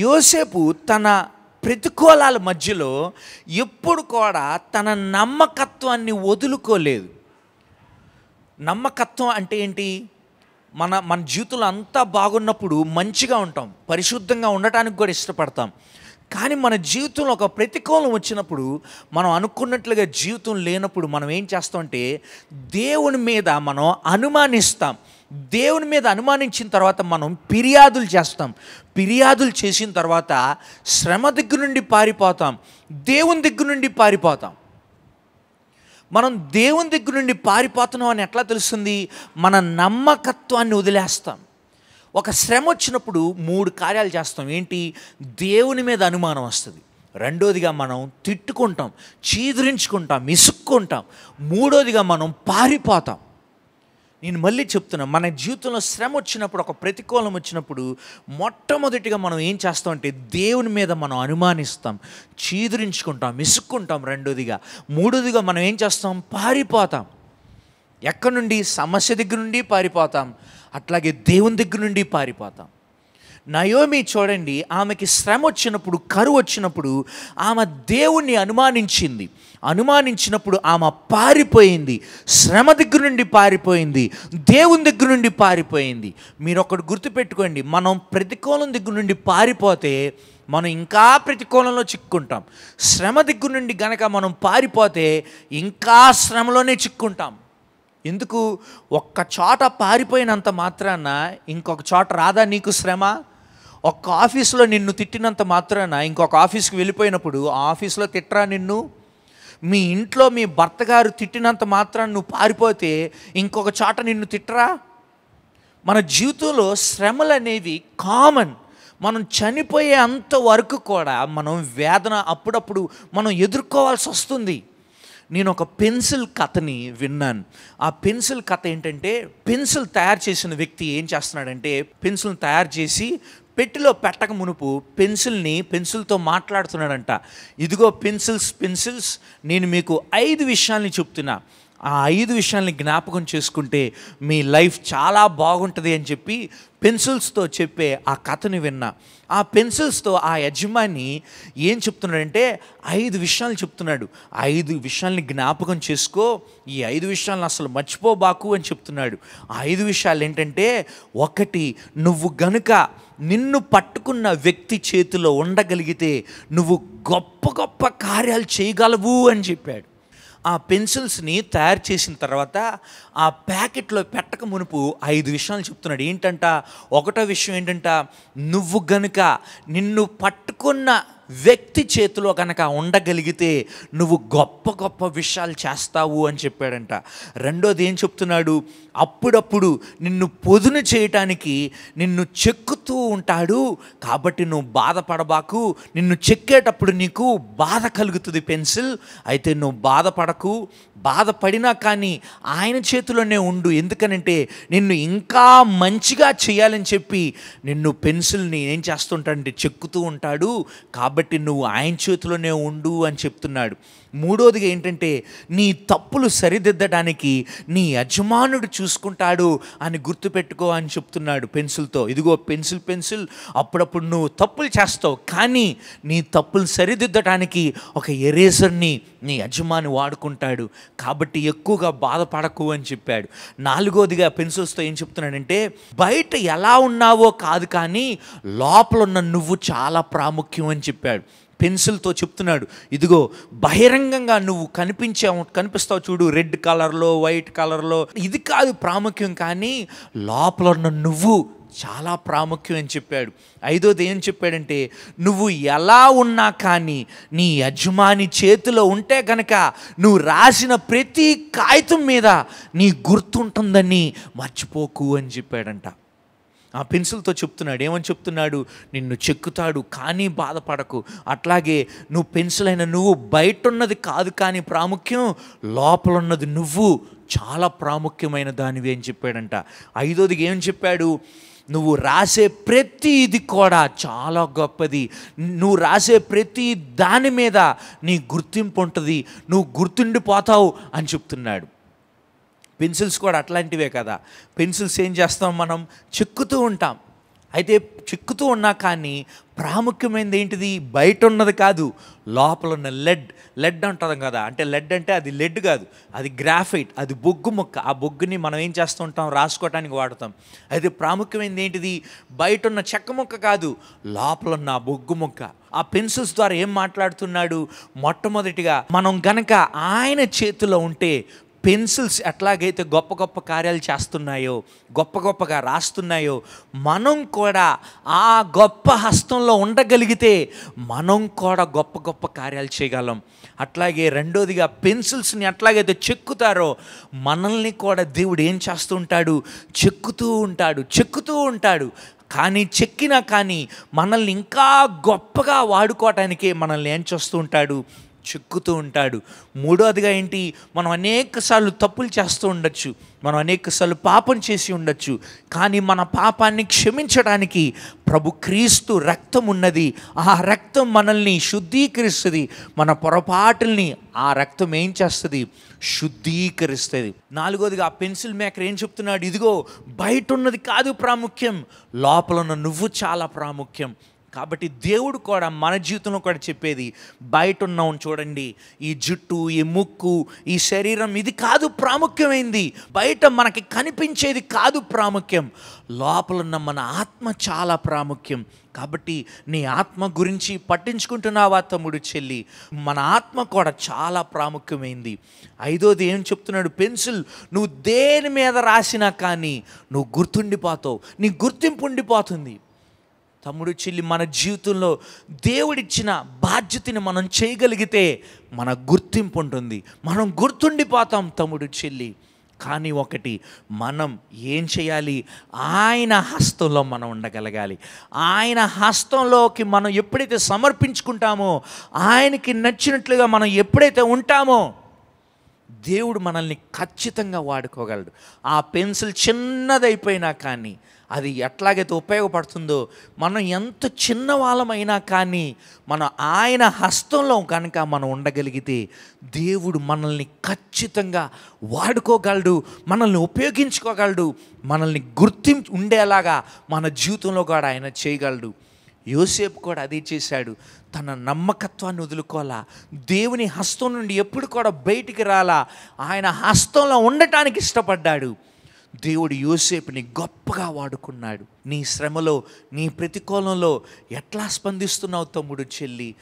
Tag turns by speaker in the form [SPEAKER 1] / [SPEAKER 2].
[SPEAKER 1] యోసేపు తన ప్రతికూలాల మధ్యలో ఎప్పుడు కూడా తన నమ్మకత్వాన్ని వదులుకోలేదు నమ్మకత్వం అంటే ఏంటి మన మన జీవితంలో అంతా బాగున్నప్పుడు మంచిగా ఉంటాం పరిశుద్ధంగా ఉండటానికి కూడా ఇష్టపడతాం కానీ మన జీవితంలో ఒక ప్రతికూలం వచ్చినప్పుడు మనం అనుకున్నట్లుగా జీవితం లేనప్పుడు మనం ఏం చేస్తామంటే దేవుని మీద మనం అనుమానిస్తాం దేవుని మీద అనుమానించిన తర్వాత మనం ఫిర్యాదులు చేస్తాం ఫిర్యాదులు చేసిన తర్వాత శ్రమ దగ్గర నుండి పారిపోతాం దేవుని దగ్గర నుండి పారిపోతాం మనం దేవుని దగ్గర నుండి పారిపోతున్నాం అని ఎట్లా తెలుస్తుంది మన నమ్మకత్వాన్ని వదిలేస్తాం ఒక శ్రమ వచ్చినప్పుడు మూడు కార్యాలు చేస్తాం ఏంటి దేవుని మీద అనుమానం వస్తుంది రెండోదిగా మనం తిట్టుకుంటాం చీదరించుకుంటాం ఇసుక్కుంటాం మూడోదిగా మనం పారిపోతాం నేను మళ్ళీ చెప్తున్నా మన జీవితంలో శ్రమ వచ్చినప్పుడు ఒక ప్రతికూలం వచ్చినప్పుడు మొట్టమొదటిగా మనం ఏం చేస్తాం అంటే దేవుని మీద మనం అనుమానిస్తాం చీదురించుకుంటాం విసుక్కుంటాం రెండోదిగా మూడోదిగా మనం ఏం చేస్తాం పారిపోతాం ఎక్కడి నుండి సమస్య దగ్గర నుండి పారిపోతాం అట్లాగే దేవుని దగ్గర నుండి పారిపోతాం నయోమి చూడండి ఆమెకి శ్రమ వచ్చినప్పుడు కరువు వచ్చినప్పుడు ఆమె దేవుణ్ణి అనుమానించింది అనుమానించినప్పుడు ఆమె పారిపోయింది శ్రమ దగ్గర నుండి పారిపోయింది దేవుని దగ్గర నుండి పారిపోయింది మీరు ఒకటి గుర్తుపెట్టుకోండి మనం ప్రతికూలం దగ్గర నుండి పారిపోతే మనం ఇంకా ప్రతికూలంలో చిక్కుంటాం శ్రమ దగ్గర నుండి గనక మనం పారిపోతే ఇంకా శ్రమలోనే చిక్కుంటాం ఎందుకు ఒక్క చోట పారిపోయినంత మాత్రాన ఇంకొక చోట రాదా నీకు శ్రమ ఒక్క ఆఫీస్లో నిన్ను తిట్టినంత మాత్రాన ఇంకొక ఆఫీస్కి వెళ్ళిపోయినప్పుడు ఆ ఆఫీస్లో తిట్టరా నిన్ను మీ ఇంట్లో మీ భర్త గారు తిట్టినంత మాత్రాన నువ్వు పారిపోతే ఇంకొక చోట నిన్ను తిట్టరా మన జీవితంలో శ్రమలు అనేవి కామన్ మనం చనిపోయే అంత వరకు కూడా మనం వేదన అప్పుడప్పుడు మనం ఎదుర్కోవాల్సి వస్తుంది నేను ఒక పెన్సిల్ కథని విన్నాను ఆ పెన్సిల్ కథ ఏంటంటే పెన్సిల్ తయారు చేసిన వ్యక్తి ఏం చేస్తున్నాడంటే పెన్సిల్ని తయారు చేసి పెట్టిలో పెట్టక మునుపు పెన్సిల్ని పెన్సిల్తో మాట్లాడుతున్నాడంట ఇదిగో పెన్సిల్స్ పెన్సిల్స్ నేను మీకు ఐదు విషయాల్ని చెప్తున్నా ఆ ఐదు విషయాల్ని జ్ఞాపకం చేసుకుంటే మీ లైఫ్ చాలా బాగుంటుంది అని చెప్పి పెన్సిల్స్తో చెప్పే ఆ కథను విన్నా ఆ పెన్సిల్స్తో ఆ యజమాని ఏం చెప్తున్నాడంటే ఐదు విషయాలు చెప్తున్నాడు ఐదు విషయాల్ని జ్ఞాపకం చేసుకో ఈ ఐదు విషయాలను అసలు మర్చిపోబాకు అని చెప్తున్నాడు ఆ ఐదు విషయాలు ఏంటంటే ఒకటి నువ్వు గనుక నిన్ను పట్టుకున్న వ్యక్తి చేతిలో ఉండగలిగితే నువ్వు గొప్ప గొప్ప కార్యాలు చేయగలవు అని చెప్పాడు ఆ పెన్సిల్స్ని తయారు చేసిన తర్వాత ఆ ప్యాకెట్లో పెట్టక మునుపు ఐదు విషయాలు చెప్తున్నాడు ఏంటంట ఒకటో విషయం ఏంటంట నువ్వు గనుక నిన్ను పట్టుకున్న వ్యక్తి చేతిలో కనుక ఉండగలిగితే నువ్వు గొప్ప గొప్ప విషయాలు చేస్తావు అని చెప్పాడంట రెండోది ఏం చెప్తున్నాడు అప్పుడప్పుడు నిన్ను పొదును చేయటానికి నిన్ను చెక్కుతూ ఉంటాడు కాబట్టి నువ్వు బాధపడబాకు నిన్ను చెక్కేటప్పుడు నీకు బాధ కలుగుతుంది పెన్సిల్ అయితే నువ్వు బాధపడకు బాధపడినా కానీ ఆయన చేతిలోనే ఉండు ఎందుకనంటే నిన్ను ఇంకా మంచిగా చేయాలని చెప్పి నిన్ను పెన్సిల్ని ఏం చేస్తుంటాడంటే చెక్కుతూ ఉంటాడు కాబట్టి కాబట్టి నువ్వు ఆయన చేతిలోనే ఉండు అని చెప్తున్నాడు మూడోదిగా ఏంటంటే నీ తప్పులు సరిదిద్దడానికి నీ యజమానుడు చూసుకుంటాడు అని గుర్తుపెట్టుకో అని చెప్తున్నాడు పెన్సిల్తో ఇదిగో పెన్సిల్ పెన్సిల్ అప్పుడప్పుడు నువ్వు తప్పులు చేస్తావు కానీ నీ తప్పులు సరిదిద్దడానికి ఒక ఎరేజర్ని నీ యజమాని వాడుకుంటాడు కాబట్టి ఎక్కువగా బాధపడకు అని చెప్పాడు నాలుగోదిగా పెన్సిల్స్తో ఏం చెప్తున్నాడంటే బయట ఎలా ఉన్నావో కాదు కానీ లోపల ఉన్న నువ్వు చాలా ప్రాముఖ్యం అని చెప్పాడు పెన్సిల్తో చెప్తున్నాడు ఇదిగో బహిరంగంగా నువ్వు కనిపించే కనిపిస్తావు చూడు రెడ్ కలర్లో వైట్ కలర్లో ఇది కాదు ప్రాముఖ్యం కానీ లోపల ఉన్న నువ్వు చాలా ప్రాముఖ్యం అని చెప్పాడు ఐదోది ఏం చెప్పాడంటే నువ్వు ఎలా ఉన్నా కానీ నీ యజమాని చేతిలో ఉంటే కనుక నువ్వు రాసిన ప్రతి కాగితం మీద నీ గుర్తుంటుందని మర్చిపోకు అని చెప్పాడంట ఆ పెన్సిల్తో చెప్తున్నాడు ఏమని చెప్తున్నాడు నిన్ను చెక్కుతాడు కానీ బాధపడకు అట్లాగే నువ్వు పెన్సిల్ అయిన నువ్వు బయట ఉన్నది కాదు కానీ ప్రాముఖ్యం లోపల ఉన్నది నువ్వు చాలా ప్రాముఖ్యమైన దానివి అని చెప్పాడంట ఐదోది ఏం చెప్పాడు నువ్వు రాసే ప్రతిది కూడా చాలా గొప్పది నువ్వు రాసే ప్రతి దాని మీద నీ గుర్తింపు ఉంటుంది నువ్వు గుర్తుండిపోతావు అని చెప్తున్నాడు పెన్సిల్స్ కూడా అట్లాంటివే కదా పెన్సిల్స్ ఏం చేస్తాం మనం చిక్కుతూ ఉంటాం అయితే చిక్కుతూ ఉన్నా కానీ ప్రాముఖ్యమైనది ఏంటిది బయట ఉన్నది కాదు లోపల ఉన్న లెడ్ లెడ్ అంటుంది కదా అంటే లెడ్ అంటే అది లెడ్ కాదు అది గ్రాఫైట్ అది బొగ్గు మొక్క ఆ బొగ్గుని మనం ఏం చేస్తూ ఉంటాం రాసుకోవటానికి వాడతాం అయితే ప్రాముఖ్యమైనది ఏంటిది బయట ఉన్న చెక్క మొక్క కాదు లోపల ఉన్న ఆ బొగ్గు మొక్క ఆ పెన్సిల్స్ ద్వారా ఏం మాట్లాడుతున్నాడు మొట్టమొదటిగా మనం గనక ఆయన చేతిలో ఉంటే పెన్సిల్స్ ఎట్లాగైతే గొప్ప గొప్ప కార్యాలు చేస్తున్నాయో గొప్ప గొప్పగా రాస్తున్నాయో మనం కూడా ఆ గొప్ప హస్తంలో ఉండగలిగితే మనం కూడా గొప్ప గొప్ప కార్యాలు చేయగలం అట్లాగే రెండోదిగా పెన్సిల్స్ని ఎట్లాగైతే చెక్కుతారో మనల్ని కూడా దేవుడు ఏం చేస్తూ ఉంటాడు చెక్కుతూ ఉంటాడు చెక్కుతూ ఉంటాడు కానీ చెక్కినా కానీ మనల్ని ఇంకా గొప్పగా వాడుకోవటానికే మనల్ని ఏం చేస్తూ ఉంటాడు చిక్కుతూ ఉంటాడు మూడోదిగా ఏంటి మనం అనేకసార్లు తప్పులు చేస్తూ ఉండొచ్చు మనం అనేకసార్లు పాపం చేసి ఉండొచ్చు కానీ మన పాపాన్ని క్షమించడానికి ప్రభు క్రీస్తు రక్తం ఉన్నది ఆ రక్తం మనల్ని శుద్ధీకరిస్తుంది మన పొరపాటుల్ని ఆ రక్తం ఏం చేస్తుంది శుద్ధీకరిస్తుంది నాలుగోదిగా ఆ పెన్సిల్ మేకర్ ఏం చెప్తున్నాడు ఇదిగో బయట ఉన్నది కాదు ప్రాముఖ్యం లోపల ఉన్న నువ్వు చాలా ప్రాముఖ్యం కాబట్టి దేవుడు కూడా మన జీవితంలో కూడా చెప్పేది బయట ఉన్నాం చూడండి ఈ జుట్టు ఈ ముక్కు ఈ శరీరం ఇది కాదు ప్రాముఖ్యమైంది బయట మనకి కనిపించేది కాదు ప్రాముఖ్యం లోపలున్న మన ఆత్మ చాలా ప్రాముఖ్యం కాబట్టి నీ ఆత్మ గురించి పట్టించుకుంటున్నావా తమ్ముడు చెల్లి మన ఆత్మ కూడా చాలా ప్రాముఖ్యమైంది ఐదోది ఏం చెప్తున్నాడు పెన్సిల్ నువ్వు దేని మీద రాసినా కానీ నువ్వు గుర్తుండిపోతావు నీ గుర్తింపు ఉండిపోతుంది తమ్ముడు చెల్లి మన జీవితంలో దేవుడిచ్చిన బాధ్యతని మనం చేయగలిగితే మన గుర్తింపు ఉంటుంది మనం గుర్తుండిపోతాం తమ్ముడు చెల్లి కానీ ఒకటి మనం ఏం చేయాలి ఆయన హస్తంలో మనం ఉండగలగాలి ఆయన హస్తంలోకి మనం ఎప్పుడైతే సమర్పించుకుంటామో ఆయనకి నచ్చినట్లుగా మనం ఎప్పుడైతే ఉంటామో దేవుడు మనల్ని ఖచ్చితంగా వాడుకోగలడు ఆ పెన్సిల్ చిన్నదైపోయినా కానీ అది ఎట్లాగైతే ఉపయోగపడుతుందో మనం ఎంత చిన్న వాళ్ళమైనా కానీ మనం ఆయన హస్తంలో కనుక మనం ఉండగలిగితే దేవుడు మనల్ని ఖచ్చితంగా వాడుకోగలడు మనల్ని ఉపయోగించుకోగలడు మనల్ని గుర్తింపు ఉండేలాగా మన జీవితంలో కూడా ఆయన చేయగలడు యోసేపు కూడా అది చేశాడు తన నమ్మకత్వాన్ని వదులుకోవాలా దేవుని హస్తం నుండి ఎప్పుడు కూడా బయటికి రాలా ఆయన హస్తంలో ఉండటానికి ఇష్టపడ్డాడు దేవుడు యోసేపుని గొప్పగా వాడుకున్నాడు నీ శ్రమలో నీ ప్రతికూలంలో ఎట్లా స్పందిస్తున్నావు తమ్ముడు చెల్లి